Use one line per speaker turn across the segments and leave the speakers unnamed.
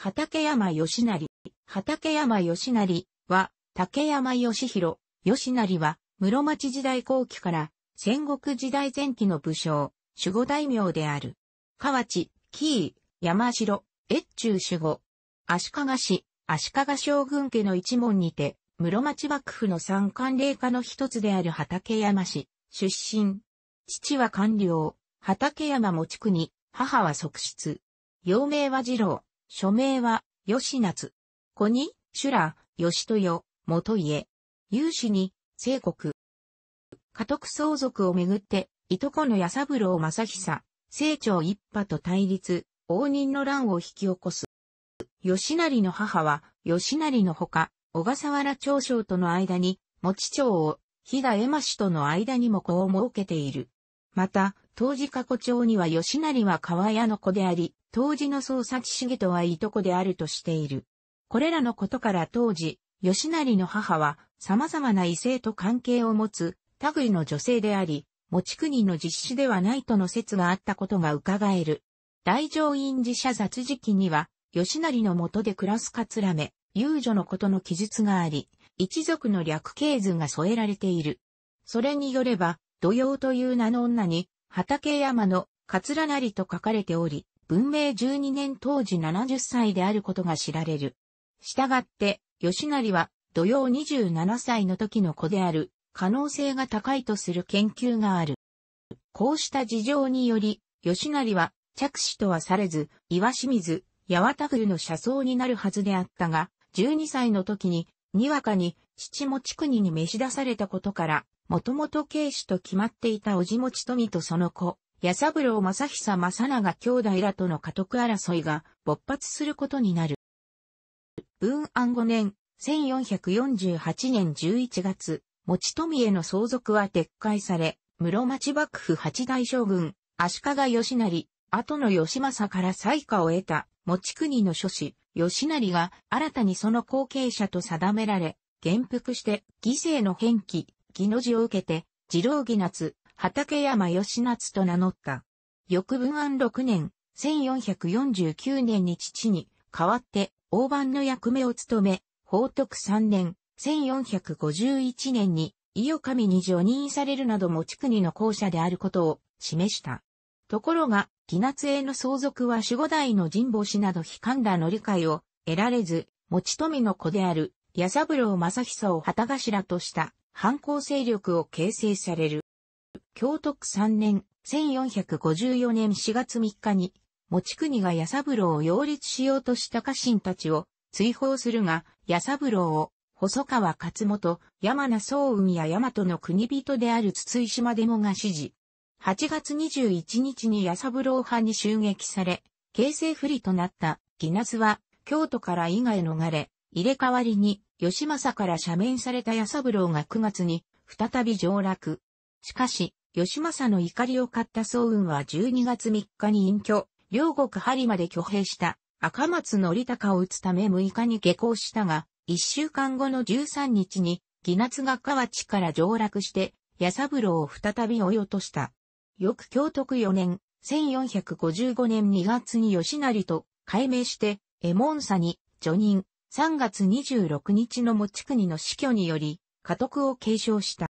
畠山義成、畠山義成は、竹山義弘、義成は、室町時代後期から戦国時代前期の武将、守護大名である。河内、紀伊、山城、越中守護。足利氏、足利将軍家の一門にて、室町幕府の三官霊家の一つである畠山氏、出身。父は官僚、畠山持国、母は側室。幼名は次郎、署名は、吉夏。子に、修羅、吉豊、元家。有志に、聖国。家督相続をめぐって、いとこの矢三郎正久、清長一派と対立、応仁の乱を引き起こす。吉成の母は、吉成のほか、小笠原長将との間に、持町を、日騨絵馬氏との間にも子を設けている。また、当時過去帳には吉成は川屋の子であり、当時の創作重とはいとこであるとしている。これらのことから当時、吉成の母は様々な異性と関係を持つ類の女性であり、持ち国の実施ではないとの説があったことが伺える。大乗院寺社雑事記には、吉成の下で暮らすかつらめ、遊女のことの記述があり、一族の略形図が添えられている。それによれば、土曜という名の女に、畑山の桂成と書かれており、文明12年当時70歳であることが知られる。したがって、吉成は土曜27歳の時の子である可能性が高いとする研究がある。こうした事情により、吉成は着手とはされず、岩清水、八幡宮の車窓になるはずであったが、12歳の時に、にわかに、父も地区に召し出されたことから、もともと慶主と決まっていたおじもちとみとその子、矢三郎正久正長兄弟らとの家督争いが勃発することになる。文安5年、1448年11月、持富への相続は撤回され、室町幕府八大将軍、足利義成、後の義政から採下を得た、持国の諸子、義成が新たにその後継者と定められ、元服して、犠牲の返記、義の字を受けて、次郎義夏、畠山義夏と名乗った。翌文安6年、1449年に父に、代わって、大判の役目を務め、法徳3年、1451年に、伊予神に除任されるなども地区にの校舎であることを示した。ところが、義夏への相続は守護代の神保氏など悲観らの理解を得られず、持ち富の子である、矢三郎正久を旗頭とした。反抗勢力を形成される。京都区3年、1454年4月3日に、持国が矢三郎を擁立しようとした家臣たちを追放するが、矢三郎を、細川勝元、山名総海や大和の国人である筒井島デモが支持。8月21日に矢三郎派に襲撃され、形勢不利となったギナスは、京都から伊賀へ逃れ、入れ替わりに、吉政から赦免された矢三郎が9月に、再び上落。しかし、吉政の怒りを買った総運は12月3日に隠居、両国針まで挙兵した赤松則高を撃つため6日に下校したが、1週間後の13日に、義夏が河内から上落して、矢三郎を再び追い落とした。翌京徳4年、1455年2月に吉成と改名して、江門佐に、叙任、3月26日の持国の死去により、家督を継承した。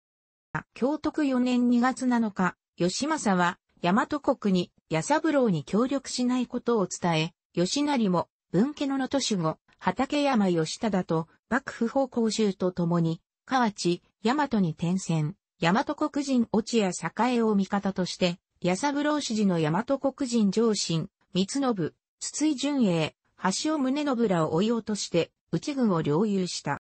京徳4年2月7日、吉政は、大和国に、八三郎に協力しないことを伝え、吉成も、文家の野都守護、畠山義忠と、幕府法公衆と共に、河内、大和に転戦、大和国人落合栄を味方として、八三郎氏時の大和国人上信、三信、筒井淳英、橋尾宗信らを追い落として、内軍を領有した。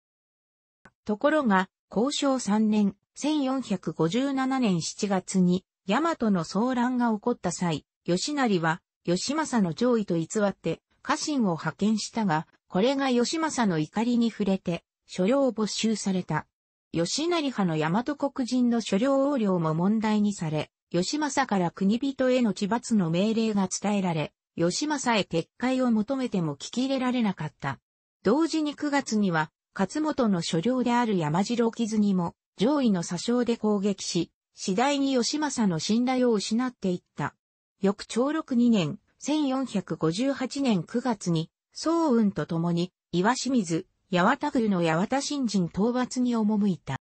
ところが、交渉3年、1457年7月に、大和の騒乱が起こった際、吉成は、吉政の上位と偽って、家臣を派遣したが、これが吉政の怒りに触れて、所領を没収された。吉成派の大和国人の所領横領も問題にされ、吉政から国人への地罰の命令が伝えられ、吉政へ撤回を求めても聞き入れられなかった。同時に9月には、勝本の所領である山城木津にも、上位の詐称で攻撃し、次第に吉政の信頼を失っていった。翌朝禄2年、1458年9月に、宋雲と共に、岩清水、八幡宮の八幡新人討伐に赴いた。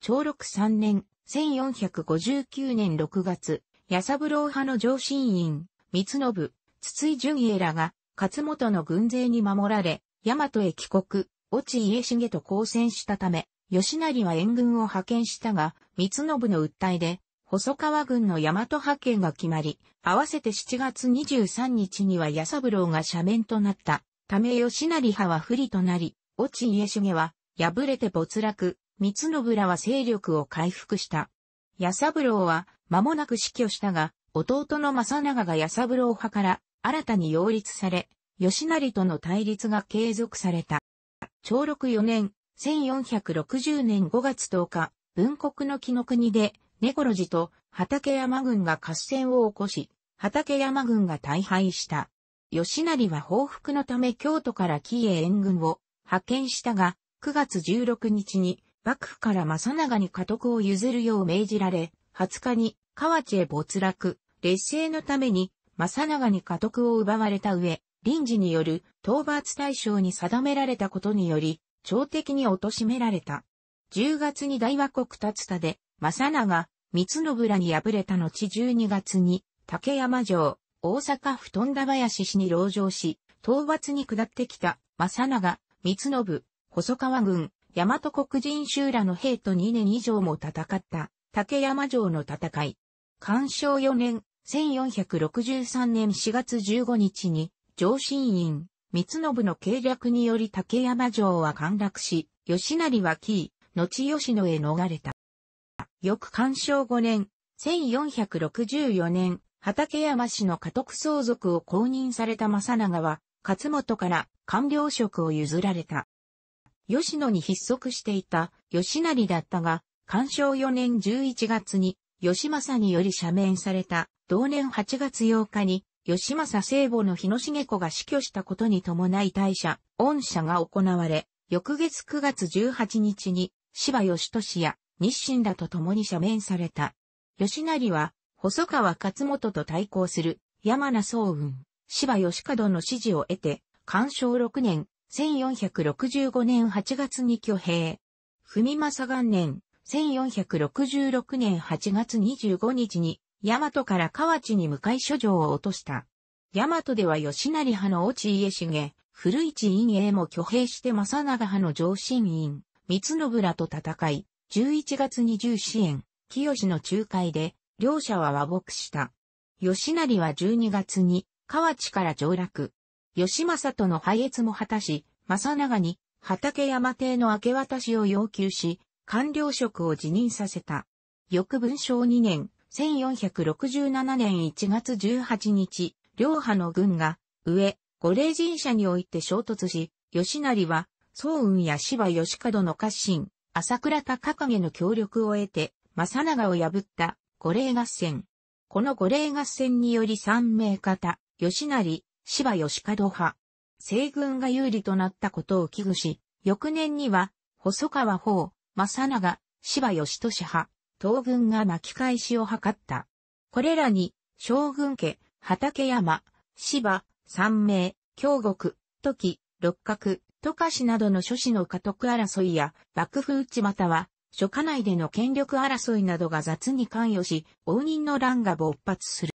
朝禄3年、1459年6月、八三郎派の上信院、三信、筒井淳家らが、勝本の軍勢に守られ、大和へ帰国、落ち家重と交戦したため、吉成は援軍を派遣したが、三信の訴えで、細川軍の大和派遣が決まり、合わせて7月23日には八三郎が斜面となった。ため吉成派は不利となり、落ち家重は、敗れて没落、三信らは勢力を回復した。八三郎は、間もなく死去したが、弟の正長が八三郎派から、新たに擁立され、吉成との対立が継続された。長禄4年、1460年5月10日、文国の木の国で、猫路寺と畠山軍が合戦を起こし、畠山軍が大敗した。吉成は報復のため京都から紀へ援軍を派遣したが、9月16日に幕府から正長に家督を譲るよう命じられ、20日に河内へ没落、劣勢のために正長に家督を奪われた上、臨時による討伐対象に定められたことにより、朝敵に貶められた。10月に大和国立田で、正長、三信らに敗れた後12月に、竹山城、大阪府富田林市に籠城し、討伐に下ってきた、正長、三部、細川軍、大和国人集らの兵と2年以上も戦った、竹山城の戦い。干渉4年、1463年4月15日に、上信院、三信の計略により竹山城は陥落し、吉成は紀伊、後吉野へ逃れた。翌干渉5年、1464年、畠山氏の家督相続を公認された正長は、勝本から官僚職を譲られた。吉野に筆足していた吉成だったが、干渉4年11月に吉政により赦免された同年8月8日に吉政聖母の日野茂子が死去したことに伴い大社、恩社が行われ、翌月9月18日に、芝義俊や日清らと共に赦免された。吉成は、細川勝元と対抗する、山名宗雲、芝義門の支持を得て、干渉6年、1465年8月に挙兵。文政元年、1466年8月25日に、大和から河内に向かい諸城を落とした。大和では吉成派の落家重、古市陰影も挙兵して正長派の上信院、三信らと戦い、11月重支援、清の仲介で、両者は和睦した。吉成は12月に、河内から上落。吉政との配越も果たし、正長に、畑山邸の明け渡しを要求し、官僚職を辞任させた。翌文章2年、1467年1月18日、両派の軍が、上、五霊神社において衝突し、吉成は、宗雲や芝吉門の家臣、朝倉高影の協力を得て、正長を破った五霊合戦。この五霊合戦により三名方、吉成、芝吉門派、西軍が有利となったことを危惧し、翌年には、細川法、正長、芝吉俊派、東軍が巻き返しを図った。これらに、将軍家、畠山、芝、三名、京極、時、六角、都下氏などの諸子の家督争いや、幕府内または、諸家内での権力争いなどが雑に関与し、応仁の乱が勃発する。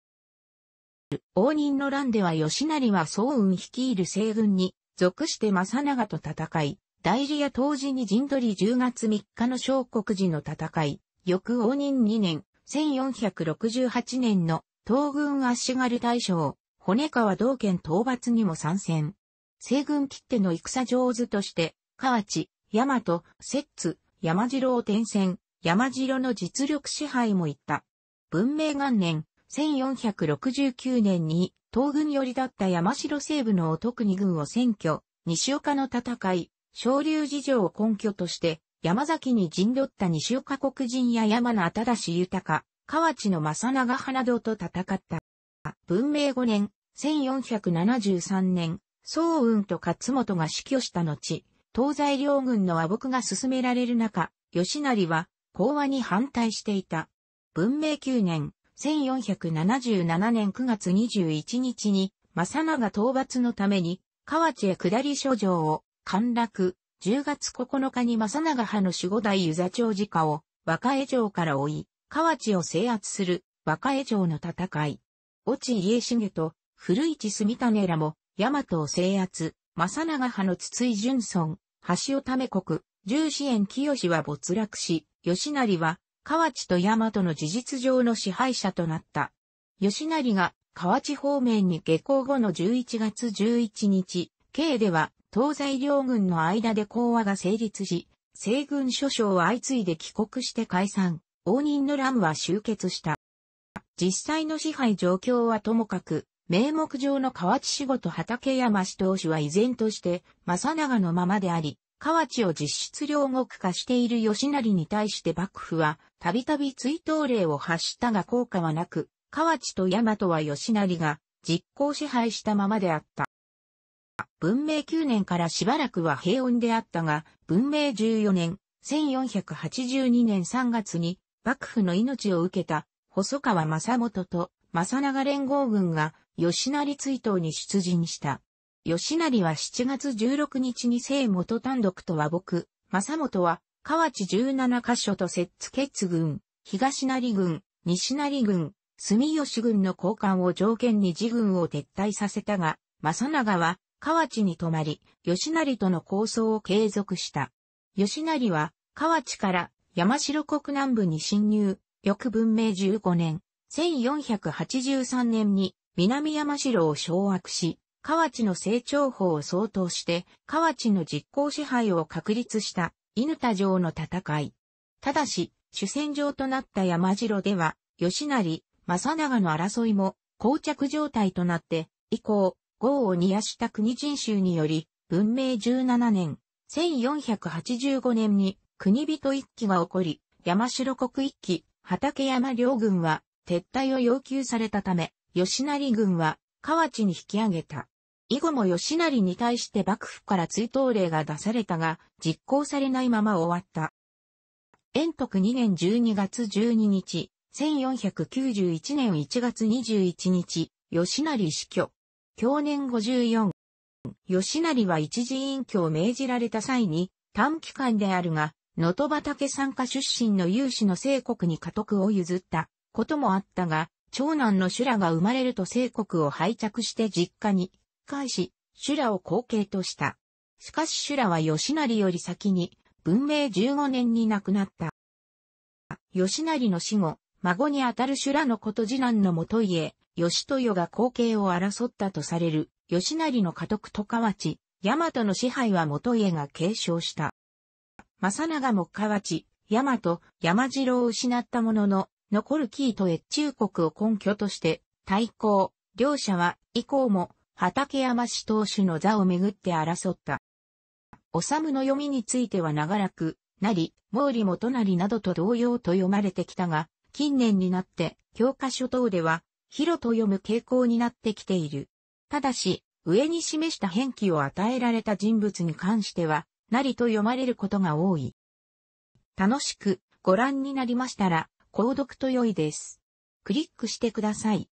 応仁の乱では吉成は総運率いる西軍に、属して正長と戦い、大事や当時に陣取り10月3日の小国寺の戦い、翌応仁2年、1468年の東軍足軽大将、骨川道県討伐にも参戦。西軍切手の戦上手として、河内、大和、摂津、山城を転戦、山城の実力支配も行った。文明元年、1469年に、東軍寄りだった山城西部の徳二軍を占拠、西岡の戦い、昇竜事情を根拠として、山崎に陣取った西岡国人や山名忠豊、河内の正長花戸と戦った。文明5年、1473年、宋雲と勝本が死去した後、東西両軍の和睦が進められる中、吉成は講和に反対していた。文明9年、1477年9月21日に、正長討伐のために、河内へ下り諸城を陥落、10月9日に正長派の守護代湯座長次家を若江城から追い、河内を制圧する若江城の戦い。越智家重と古市住種らも大和を制圧、正長派の筒井淳村、橋をため国、重支援清は没落し、吉成は河内と大和の事実上の支配者となった。吉成が河内方面に下校後の11月11日、京では東西両軍の間で講和が成立し、西軍諸将は相次いで帰国して解散、応仁の乱は終結した。実際の支配状況はともかく、名目上の河内仕事畠山氏当主は依然として、正長のままであり、河内を実質両国化している吉成に対して幕府は、たびたび追悼令を発したが効果はなく、河内と大和は吉成が実行支配したままであった。文明9年からしばらくは平穏であったが、文明14年、1482年3月に幕府の命を受けた細川正元と正長連合軍が吉成追悼に出陣した。吉成は7月16日に聖元単独と和睦、正元は河内17カ所と摂津決軍、東成軍、西成軍、住吉軍の交換を条件に自軍を撤退させたが、正長は河内に泊まり、吉成との構想を継続した。吉成は、河内から山城国南部に侵入、翌文明15年、1483年に南山城を掌握し、河内の成長法を相当して、河内の実効支配を確立した犬田城の戦い。ただし、主戦場となった山城では、吉成、正長の争いも、膠着状態となって、以降、豪を煮やした国人衆により、文明17年、1485年に国人一揆が起こり、山城国一揆、畠山両軍は撤退を要求されたため、吉成軍は河内に引き上げた。以後も吉成に対して幕府から追悼令が出されたが、実行されないまま終わった。延徳2年12月12日、1491年1月21日、吉成死去。去年54。吉成は一時隠居を命じられた際に、短期間であるが、野戸畑参加出身の有志の聖国に家督を譲ったこともあったが、長男の修羅が生まれると聖国を拝着して実家に返し、修羅を後継とした。しかし修羅は吉成より先に、文明15年に亡くなった。吉成の死後、孫にあたる修羅のこと次男の元家、義豊が後継を争ったとされる、義成の家督と河内、大和の支配は元家が継承した。正長も河内、大和、山城を失ったものの、残る紀伊と越中国を根拠として、対抗、両者は以降も畠山氏当主の座をめぐって争った。修の読みについては長らく、なり、毛利元成などと同様と読まれてきたが、近年になって教科書等では、ヒロと読む傾向になってきている。ただし、上に示した変記を与えられた人物に関しては、なりと読まれることが多い。楽しくご覧になりましたら、購読と良いです。クリックしてください。